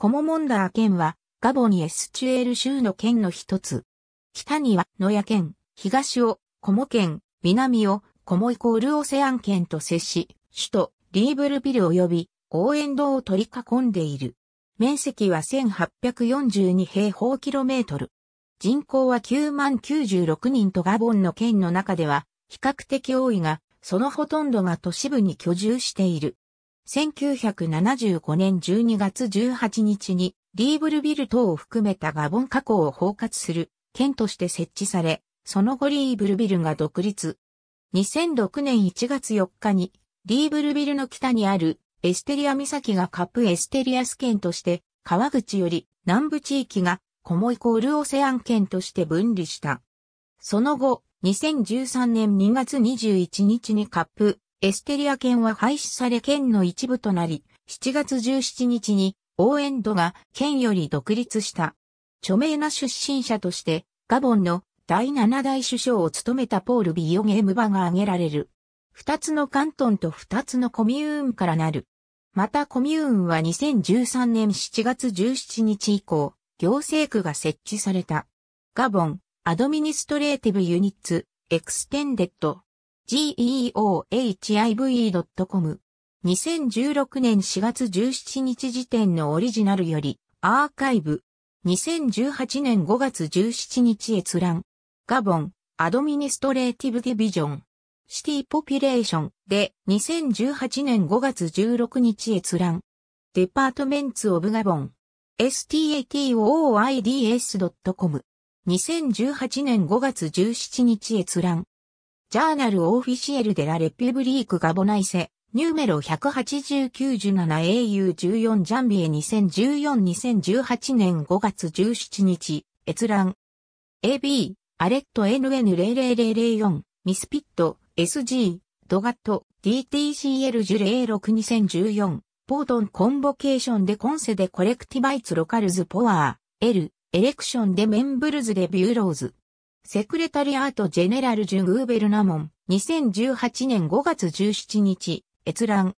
コモモンダー県は、ガボニエスチュエール州の県の一つ。北には野ヤ県、東をコモ県、南をコモイコールオセアン県と接し、首都リーブルビル及び応援道を取り囲んでいる。面積は1842平方キロメートル。人口は9万96人とガボンの県の中では比較的多いが、そのほとんどが都市部に居住している。1975年12月18日にリーブルビル等を含めたガボン加工を包括する県として設置され、その後リーブルビルが独立。2006年1月4日にリーブルビルの北にあるエステリア岬がカップエステリアス県として川口より南部地域がコモイコールオセアン県として分離した。その後、2013年2月21日にカップエステリア県は廃止され県の一部となり、7月17日にオーエンドが県より独立した。著名な出身者として、ガボンの第7代首相を務めたポール・ビヨゲームバが挙げられる。二つのカントンと二つのコミューンからなる。またコミューンは2013年7月17日以降、行政区が設置された。ガボン、アドミニストレーティブユニッツ、エクステンデッド、geohive.com。2016年4月17日時点のオリジナルより、アーカイブ。2018年5月17日閲覧。ガボン、アドミニストレーティブディビジョン。シティポピュレーションで2018年5月16日閲覧。デパートメンツオブガボン。statooids.com。2018年5月17日閲覧。ジャーナル・オフィシエル・デ・ラ・レピュブリーク・ガボナイセ、ニューメロ 189-17AU14 ジャンビエ2014-2018年5月17日、閲覧。AB、アレット NN00004、ミスピット、SG、ドガット、DTCL ジュレ062014、ポートンコンボケーションでコンセでコレクティバイツロカルズポワー、L、エレクションでメンブルズレビューローズ。セクレタリアート・ジェネラル・ジュグーベルナモン、2018年5月17日、閲覧。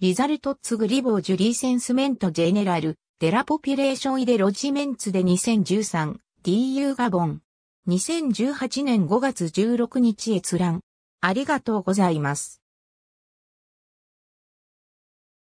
リザルトツグリボージュリーセンスメント・ジェネラル、デラポピュレーションイデロジメンツで 2013DU ガボン。2018年5月16日閲覧。ありがとうございます。